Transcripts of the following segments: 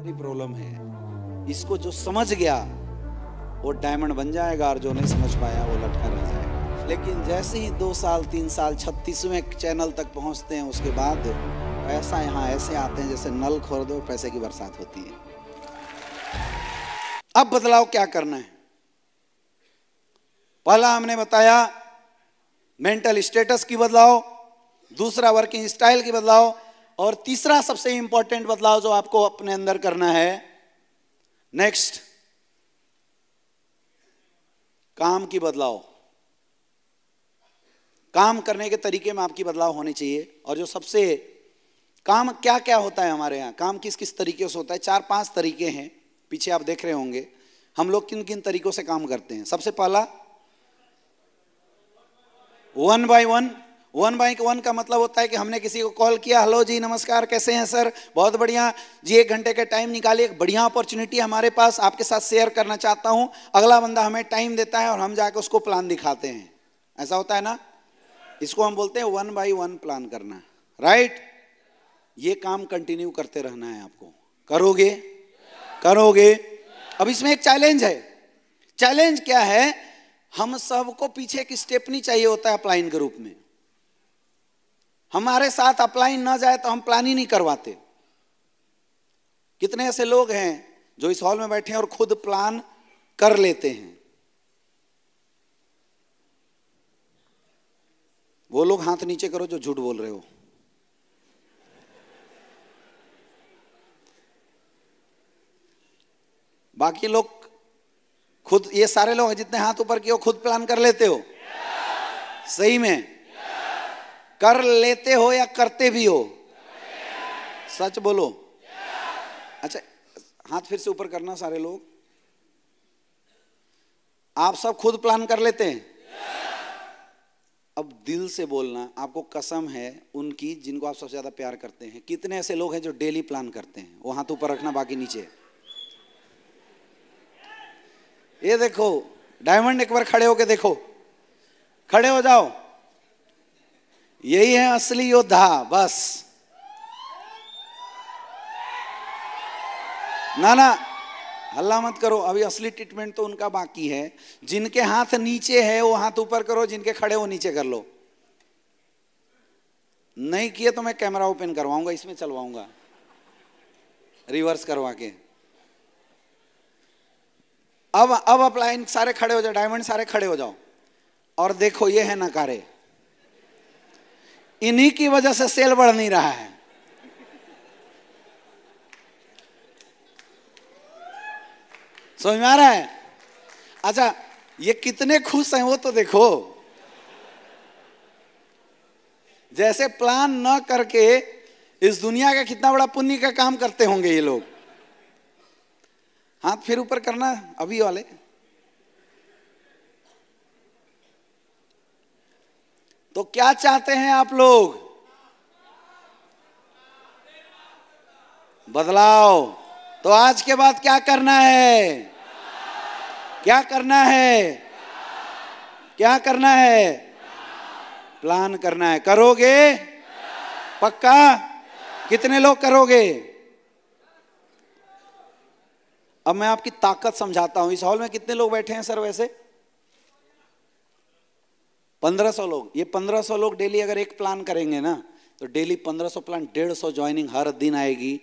सारी प्रॉब्लम है इसको जो समझ गया वो डायमंड बन जाएगा और जो नहीं समझ पाया वो लटका रह जाएगा लेकिन जैसे ही दो साल तीन साल छत्तीसवें चैनल तक पहुंचते हैं उसके बाद पैसा यहाँ ऐसे आते हैं जैसे नल खोर दो पैसे की बरसात होती है अब बदलाव क्या करना है पहला हमने बताया मेंटल स्टेटस की बदलाव दूसरा वर्किंग स्टाइल की बदलाव और तीसरा सबसे इंपॉर्टेंट बदलाव जो आपको अपने अंदर करना है नेक्स्ट काम की बदलाव काम करने के तरीके में आपकी बदलाव होने चाहिए और जो सबसे काम क्या क्या होता है हमारे यहाँ काम किस किस तरीके से होता है चार पांच तरीके हैं पीछे आप देख रहे होंगे हम लोग किन किन तरीकों से काम करते हैं सबसे पहला one by one one by one का मतलब होता है कि हमने किसी को कॉल किया हेलो जी नमस्कार कैसे हैं सर बहुत बढ़िया जी एक घंटे का टाइम निकालिए एक बढ़िया अपॉर्चुनिटी हमारे पास आपके साथ शेयर करना चाहता हूं अगला बंदा हमें टाइम देता है और हम जाके उसको प्लान दिखाते हैं ऐसा होता है ना इसको हम बोलते हैं वन बाई वन प्लान करना राइट ये काम कंटिन्यू करते रहना है आपको करोगे करोगे अब इसमें एक चैलेंज है चैलेंज क्या है हम सबको पीछे एक स्टेप नहीं चाहिए होता है अपलाइन के रूप में हमारे साथ अप्लाई ना जाए तो हम प्लान ही नहीं करवाते कितने ऐसे लोग हैं जो इस हॉल में बैठे हैं और खुद प्लान कर लेते हैं वो लोग हाथ नीचे करो जो झूठ बोल रहे हो बाकी लोग खुद ये सारे लोग जितने हाथ ऊपर किए हो खुद प्लान कर लेते हो सही में कर लेते हो या करते भी हो सच बोलो अच्छा हाथ फिर से ऊपर करना सारे लोग आप सब खुद प्लान कर लेते हैं अब दिल से बोलना आपको कसम है उनकी जिनको आप सबसे ज्यादा प्यार करते हैं कितने ऐसे लोग हैं जो डेली प्लान करते हैं वो हाथ ऊपर रखना बाकी नीचे ये देखो डायमंड एक बार खड़े होके देखो खड़े हो जाओ यही है असली योद्धा बस ना ना हल्ला मत करो अभी असली ट्रीटमेंट तो उनका बाकी है जिनके हाथ नीचे है वो हाथ ऊपर करो जिनके खड़े वो नीचे कर लो नहीं किए तो मैं कैमरा ओपन करवाऊंगा इसमें चलवाऊंगा रिवर्स करवा के अब अब अपलाइन सारे खड़े हो जाओ डायमंड सारे खड़े हो जाओ और देखो ये है नकारे इन्हीं की वजह से सेल बढ़ नहीं रहा है समझ में आ रहा है अच्छा ये कितने खुश हैं वो तो देखो जैसे प्लान न करके इस दुनिया का कितना बड़ा पुण्य का काम करते होंगे ये लोग हाथ फिर ऊपर करना अभी वाले तो क्या चाहते हैं आप लोग बदलाव तो आज के बाद क्या करना है क्या करना है क्या करना है प्लान करना है करोगे पक्का कितने लोग करोगे अब मैं आपकी ताकत समझाता हूं इस हॉल में कितने लोग बैठे हैं सर वैसे पंद्रह सौ लोग ये पंद्रह सौ लोग डेली अगर एक प्लान करेंगे ना तो डेली पंद्रह सौ प्लान डेढ़ सौ ज्वाइनिंग हर दिन आएगी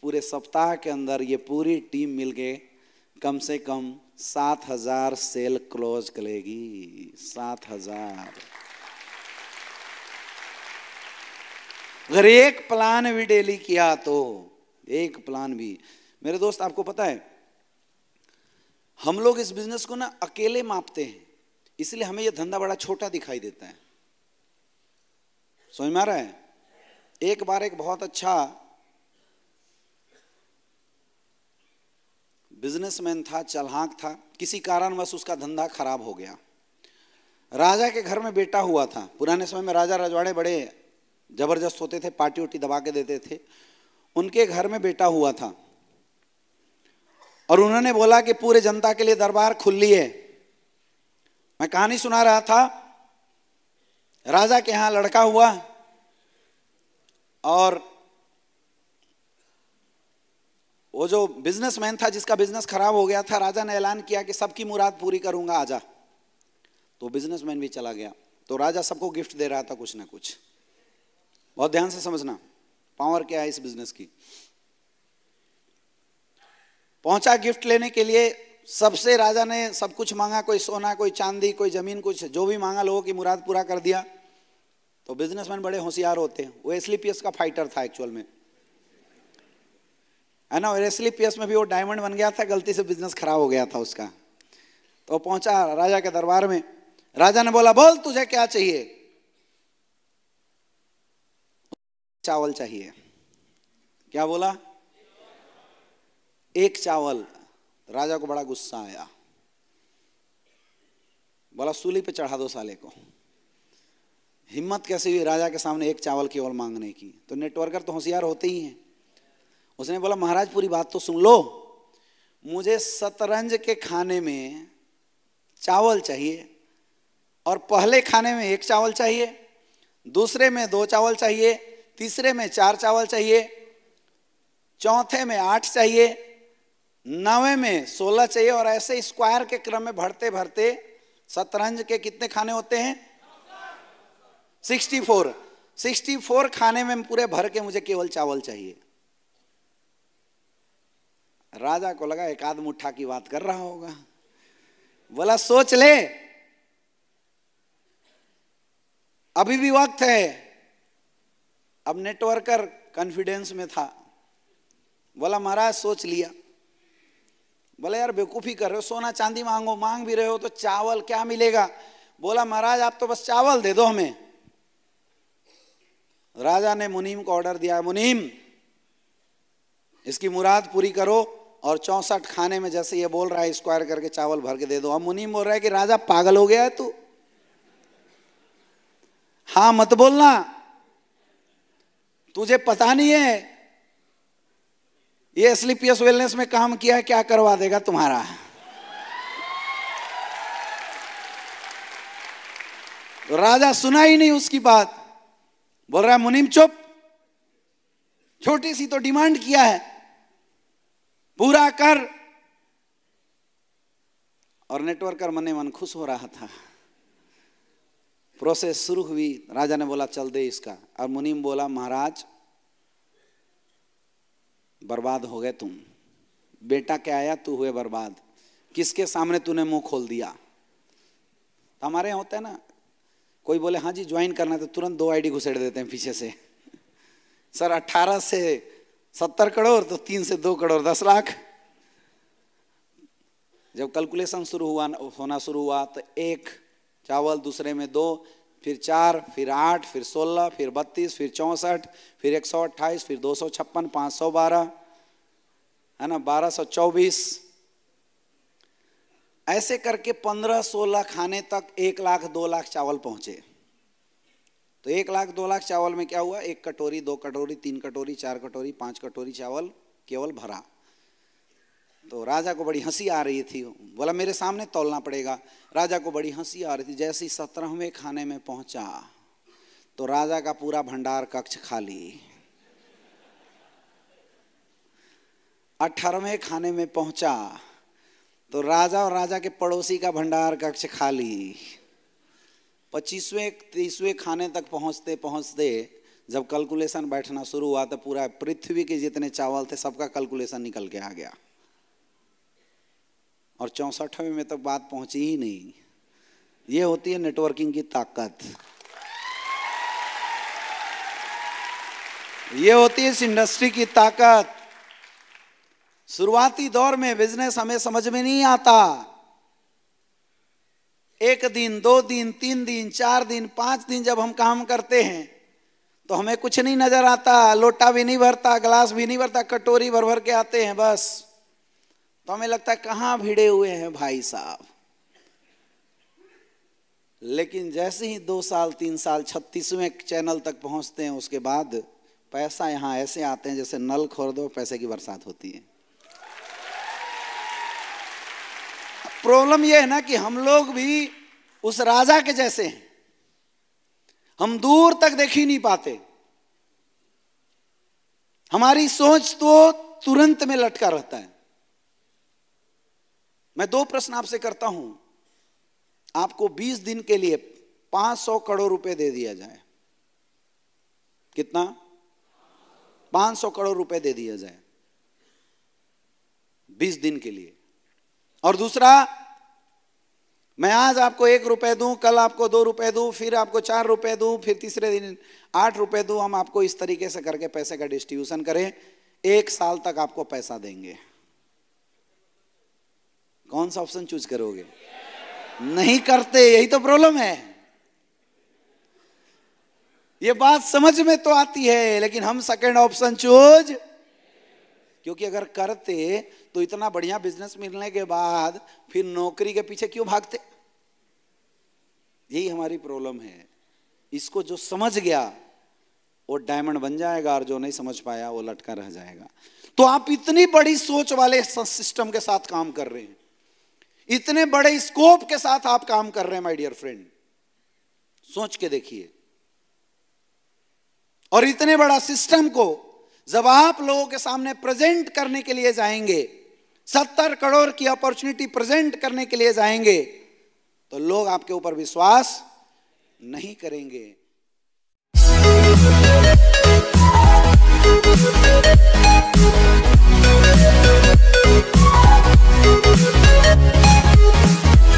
पूरे सप्ताह के अंदर ये पूरी टीम मिल के कम से कम सात हजार सेल क्लोज करेगी सात हजार अगर एक प्लान भी डेली किया तो एक प्लान भी मेरे दोस्त आपको पता है हम लोग इस बिजनेस को ना अकेले मापते हैं इसलिए हमें यह धंधा बड़ा छोटा दिखाई देता है समझ में आ रहा है एक बार एक बहुत अच्छा बिजनेसमैन था चलहाक था किसी कारणवश उसका धंधा खराब हो गया राजा के घर में बेटा हुआ था पुराने समय में राजा रजवाड़े बड़े जबरदस्त होते थे पार्टी उटी दबा के देते थे उनके घर में बेटा हुआ था और उन्होंने बोला कि पूरे जनता के लिए दरबार खुली है मैं कहानी सुना रहा था राजा के यहां लड़का हुआ और वो जो बिजनेसमैन था जिसका बिजनेस खराब हो गया था राजा ने ऐलान किया कि सबकी मुराद पूरी करूंगा आजा तो बिजनेसमैन भी चला गया तो राजा सबको गिफ्ट दे रहा था कुछ ना कुछ बहुत ध्यान से समझना पावर क्या है इस बिजनेस की पहुंचा गिफ्ट लेने के लिए सबसे राजा ने सब कुछ मांगा कोई सोना कोई चांदी कोई ज़मीन कुछ जो भी मांगा लोगों की मुराद पूरा कर दिया तो बिजनेसमैन बड़े होशियार होते हैं वो एस का फाइटर था एक्चुअल में है ना और एस में भी वो डायमंड बन गया था गलती से बिजनेस खराब हो गया था उसका तो पहुंचा राजा के दरबार में राजा ने बोला बोल तुझे क्या चाहिए चावल चाहिए क्या बोला एक चावल राजा को बड़ा गुस्सा आया बोला सूली पे चढ़ा दो साले को हिम्मत कैसे हुई राजा के सामने एक चावल की ओर मांगने की तो नेटवर्कर तो होशियार होते ही हैं उसने बोला महाराज पूरी बात तो सुन लो मुझे शतरंज के खाने में चावल चाहिए और पहले खाने में एक चावल चाहिए दूसरे में दो चावल चाहिए तीसरे में चार चावल चाहिए चौथे में आठ चाहिए नवे में सोलह चाहिए और ऐसे स्क्वायर के क्रम में भरते भरते शतरंज के कितने खाने होते हैं सिक्सटी फोर सिक्सटी फोर खाने में पूरे भर के मुझे केवल चावल चाहिए राजा को लगा एक आध मुठा की बात कर रहा होगा बोला सोच ले अभी भी वक्त है अब नेटवर्कर कॉन्फिडेंस में था बोला महाराज सोच लिया बोला यार बेवकूफ़ी कर रहे हो सोना चांदी मांगो मांग भी रहे हो तो चावल क्या मिलेगा बोला महाराज आप तो बस चावल दे दो हमें राजा ने मुनीम को ऑर्डर दिया मुनीम इसकी मुराद पूरी करो और चौंसठ खाने में जैसे ये बोल रहा है स्क्वायर करके चावल भर के दे दो अब मुनीम बोल रहा है कि राजा पागल हो गया है तू हाँ मत बोलना तुझे पता नहीं है ये एसलीपीएस वेलनेस में काम किया है क्या करवा देगा तुम्हारा तो राजा सुना ही नहीं उसकी बात बोल रहा है मुनिम चुप छोटी सी तो डिमांड किया है पूरा कर और नेटवर्कर मने मन खुश हो रहा था प्रोसेस शुरू हुई राजा ने बोला चल दे इसका और मुनीम बोला महाराज बर्बाद हो गए तुम बेटा क्या आया तू हुए बर्बाद किसके सामने तूने मुंह खोल दिया हमारे यहाँ होता है ना कोई बोले हाँ जी ज्वाइन करना है तो तुरंत दो आईडी घुसेड़ देते हैं पीछे से सर अट्ठारह से सत्तर करोड़ तो तीन से दो करोड़ दस लाख जब कैलकुलेशन शुरू हुआ होना शुरू हुआ तो एक चावल दूसरे में दो फिर चार फिर आठ फिर सोलह फिर बत्तीस फिर चौंसठ फिर एक सौ अट्ठाईस फिर दो सौ छप्पन पाँच सौ बारह है ना बारह सौ चौबीस ऐसे करके पंद्रह सोलह खाने तक एक लाख दो लाख चावल पहुंचे तो एक लाख दो लाख चावल में क्या हुआ एक कटोरी दो कटोरी तीन कटोरी चार कटोरी पांच कटोरी चावल केवल भरा तो राजा को बड़ी हंसी आ रही थी बोला मेरे सामने तोलना पड़ेगा राजा को बड़ी हंसी आ रही थी जैसे ही सत्रहवें खाने में पहुंचा तो राजा का पूरा भंडार कक्ष खाली अठारहवें खाने में पहुंचा तो राजा और राजा के पड़ोसी का भंडार कक्ष खाली पच्चीसवें तीसवें खाने तक पहुंचते पहुंचते जब कैलकुलेशन बैठना शुरू हुआ तो पूरा पृथ्वी के जितने चावल थे सबका कैलकुलेशन निकल के आ गया और चौंसठवें में तक बात पहुंची ही नहीं ये होती है नेटवर्किंग की ताकत ये होती है इस इंडस्ट्री की ताकत शुरुआती दौर में बिजनेस हमें समझ में नहीं आता एक दिन दो दिन तीन दिन चार दिन पांच दिन जब हम काम करते हैं तो हमें कुछ नहीं नजर आता लोटा भी नहीं भरता ग्लास भी नहीं भरता कटोरी भर भर के आते हैं बस तो हमें लगता है कहां भिड़े हुए हैं भाई साहब लेकिन जैसे ही दो साल तीन साल छत्तीसवें चैनल तक पहुंचते हैं उसके बाद पैसा यहां ऐसे आते हैं जैसे नल खोल दो पैसे की बरसात होती है प्रॉब्लम यह है ना कि हम लोग भी उस राजा के जैसे हैं हम दूर तक देख ही नहीं पाते हमारी सोच तो तुरंत में लटका रहता है मैं दो प्रश्न आपसे करता हूं आपको 20 दिन के लिए 500 करोड़ रुपए दे दिया जाए कितना 500 करोड़ रुपए दे दिया जाए 20 दिन के लिए और दूसरा मैं आज आपको एक रुपए दूं कल आपको दो रुपए दूं फिर आपको चार रुपए दूं फिर तीसरे दिन आठ रुपए दूं हम आपको इस तरीके से करके पैसे का डिस्ट्रीब्यूशन करें एक साल तक आपको पैसा देंगे कौन सा ऑप्शन चूज करोगे नहीं करते यही तो प्रॉब्लम है ये बात समझ में तो आती है लेकिन हम सेकेंड ऑप्शन चूज क्योंकि अगर करते तो इतना बढ़िया बिजनेस मिलने के बाद फिर नौकरी के पीछे क्यों भागते यही हमारी प्रॉब्लम है इसको जो समझ गया वो डायमंड बन जाएगा और जो नहीं समझ पाया वो लटका रह जाएगा तो आप इतनी बड़ी सोच वाले सिस्टम के साथ काम कर रहे हैं इतने बड़े स्कोप के साथ आप काम कर रहे हैं माय डियर फ्रेंड सोच के देखिए और इतने बड़ा सिस्टम को जब आप लोगों के सामने प्रेजेंट करने के लिए जाएंगे सत्तर करोड़ की अपॉर्चुनिटी प्रेजेंट करने के लिए जाएंगे तो लोग आपके ऊपर विश्वास नहीं करेंगे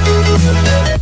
Thank you.